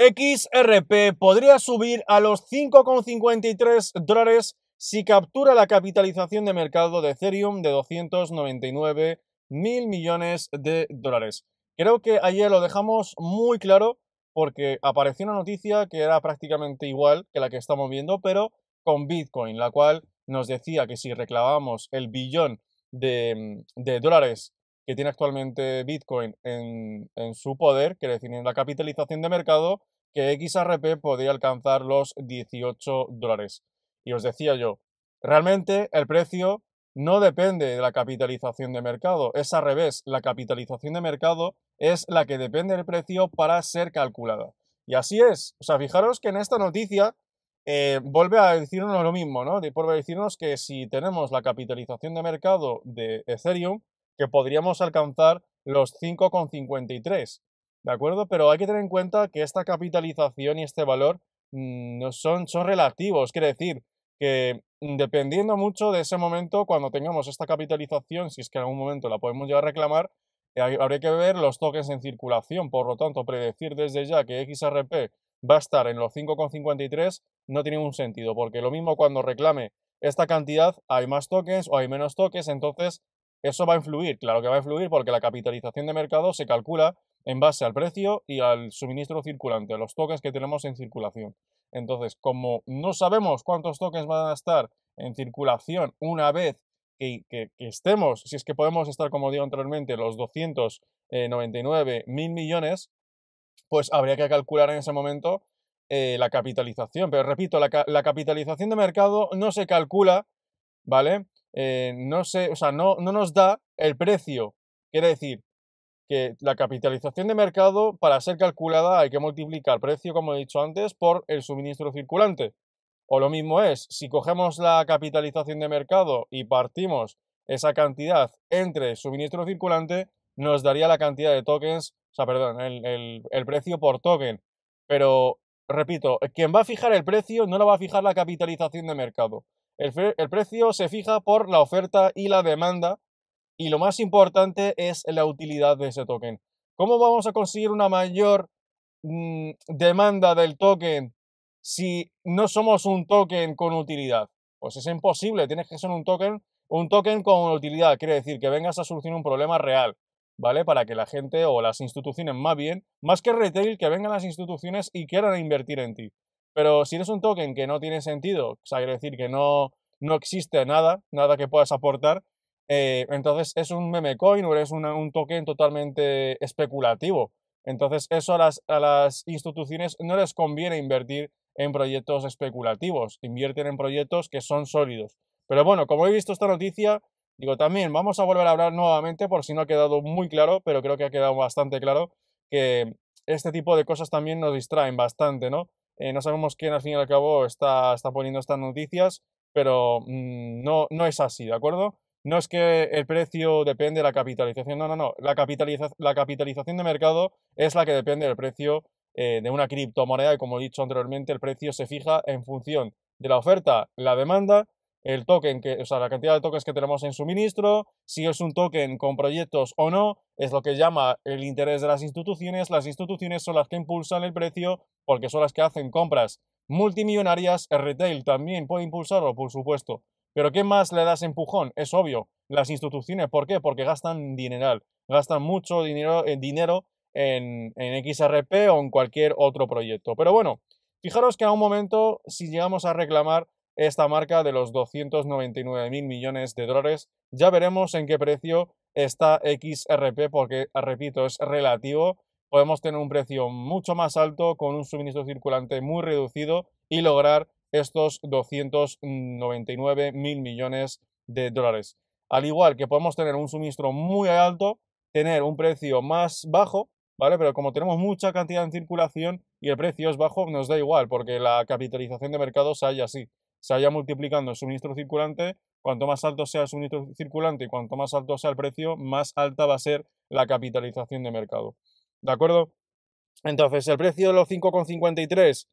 XRP podría subir a los 5,53 dólares si captura la capitalización de mercado de Ethereum de 299 mil millones de dólares. Creo que ayer lo dejamos muy claro porque apareció una noticia que era prácticamente igual que la que estamos viendo, pero con Bitcoin, la cual nos decía que si reclamamos el billón de dólares que tiene actualmente Bitcoin en, su poder, que define la capitalización de mercado, que XRP podría alcanzar los 18 dólares. Y os decía yo, realmente el precio no depende de la capitalización de mercado, es al revés, la capitalización de mercado es la que depende del precio para ser calculada. Y así es, o sea, fijaros que en esta noticia eh, vuelve a decirnos lo mismo, ¿no? Vuelve a decirnos que si tenemos la capitalización de mercado de Ethereum, que podríamos alcanzar los 5,53, ¿de acuerdo? Pero hay que tener en cuenta que esta capitalización y este valor mm, no son, son relativos, quiere decir que mm, dependiendo mucho de ese momento, cuando tengamos esta capitalización, si es que en algún momento la podemos ya a reclamar, eh, habría que ver los tokens en circulación. Por lo tanto, predecir desde ya que XRP va a estar en los 5,53 no tiene ningún sentido, porque lo mismo cuando reclame esta cantidad, hay más tokens o hay menos tokens, entonces eso va a influir, claro que va a influir porque la capitalización de mercado se calcula en base al precio y al suministro circulante, a los tokens que tenemos en circulación. Entonces, como no sabemos cuántos tokens van a estar en circulación una vez que, estemos, si es que podemos estar, como digo anteriormente, los 299 eh, mil millones, pues habría que calcular en ese momento eh, la capitalización. Pero repito, la capitalización de mercado no se calcula, ¿vale? Eh, no sé, o sea, no, nos da el precio. Quiere decir que la capitalización de mercado, para ser calculada, hay que multiplicar el precio, como he dicho antes, por el suministro circulante. O lo mismo es, si cogemos la capitalización de mercado y partimos esa cantidad entre suministro circulante, nos daría la cantidad de tokens, o sea, perdón, el, el precio por token. Pero, repito, quien va a fijar el precio no lo va a fijar la capitalización de mercado. El, precio se fija por la oferta y la demanda y lo más importante es la utilidad de ese token. ¿Cómo vamos a conseguir una mayor mm, demanda del token si no somos un token con utilidad? Pues es imposible, tienes que ser un token, un token con utilidad, quiere decir que vengas a solucionar un problema real. ¿vale? Para que la gente o las instituciones más bien, más que retail, que vengan las instituciones y quieran invertir en ti. Pero si eres un token que no tiene sentido, o sea, decir que no, no existe nada, nada que puedas aportar, eh, entonces es un meme coin o eres un token totalmente especulativo. Entonces eso a las, a las instituciones no les conviene invertir en proyectos especulativos, invierten en proyectos que son sólidos. Pero bueno, como he visto esta noticia, digo también, vamos a volver a hablar nuevamente por si no ha quedado muy claro, pero creo que ha quedado bastante claro que este tipo de cosas también nos distraen bastante, ¿no? Eh, no sabemos quién al fin y al cabo está, poniendo estas noticias, pero mm, no, es así, ¿de acuerdo? No es que el precio depende de la capitalización, no, no, no. La, la capitalización de mercado es la que depende del precio eh, de una criptomoneda y como he dicho anteriormente, el precio se fija en función de la oferta, la demanda el token que, o sea, la cantidad de tokens que tenemos en suministro, si es un token con proyectos o no, es lo que llama el interés de las instituciones. Las instituciones son las que impulsan el precio porque son las que hacen compras multimillonarias. El retail también puede impulsarlo, por supuesto. Pero ¿qué más le das empujón? Es obvio, las instituciones. ¿Por qué? Porque gastan dineral, gastan mucho dinero, eh, dinero en, en XRP o en cualquier otro proyecto. Pero bueno, fijaros que a un momento, si llegamos a reclamar esta marca de los 299 mil millones de dólares. Ya veremos en qué precio está XRP, porque, repito, es relativo. Podemos tener un precio mucho más alto con un suministro circulante muy reducido y lograr estos 299 mil millones de dólares. Al igual que podemos tener un suministro muy alto, tener un precio más bajo, ¿vale? Pero como tenemos mucha cantidad en circulación y el precio es bajo, nos da igual, porque la capitalización de mercado sale así se vaya multiplicando el suministro circulante, cuanto más alto sea el suministro circulante y cuanto más alto sea el precio, más alta va a ser la capitalización de mercado. ¿De acuerdo? Entonces, el precio de los 5,53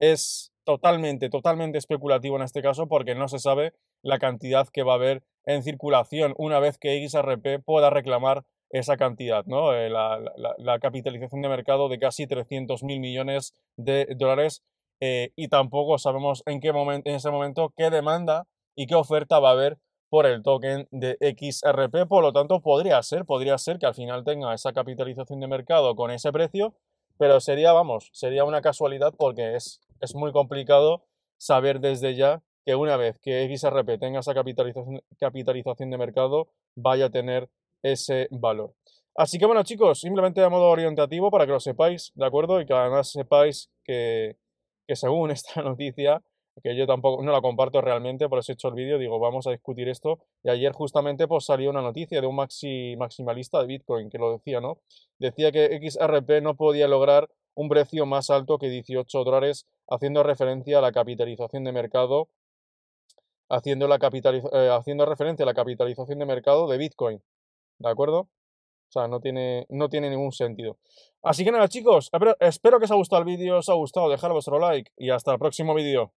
es totalmente, totalmente especulativo en este caso porque no se sabe la cantidad que va a haber en circulación una vez que XRP pueda reclamar esa cantidad, ¿no? Eh, la, capitalización de mercado de casi 300.000 millones de dólares eh, y tampoco sabemos en qué momento, en ese momento qué demanda y qué oferta va a haber por el token de XRP. Por lo tanto, podría ser, podría ser que al final tenga esa capitalización de mercado con ese precio, pero sería, vamos, sería una casualidad porque es, es muy complicado saber desde ya que una vez que XRP tenga esa capitalización, capitalización de mercado, vaya a tener ese valor. Así que bueno chicos, simplemente de modo orientativo para que lo sepáis, ¿de acuerdo? Y que además sepáis que, que según esta noticia, que yo tampoco no la comparto realmente, por eso he hecho el vídeo, digo, vamos a discutir esto. Y ayer justamente pues salió una noticia de un maxi, maximalista de Bitcoin que lo decía, ¿no? Decía que XRP no podía lograr un precio más alto que 18 dólares, haciendo referencia a la capitalización de mercado, haciendo, la eh, haciendo referencia a la capitalización de mercado de Bitcoin. ¿De acuerdo? O sea, no tiene, no tiene ningún sentido. Así que nada, chicos, espero, que os haya gustado el vídeo, os ha gustado, dejar vuestro like y hasta el próximo vídeo.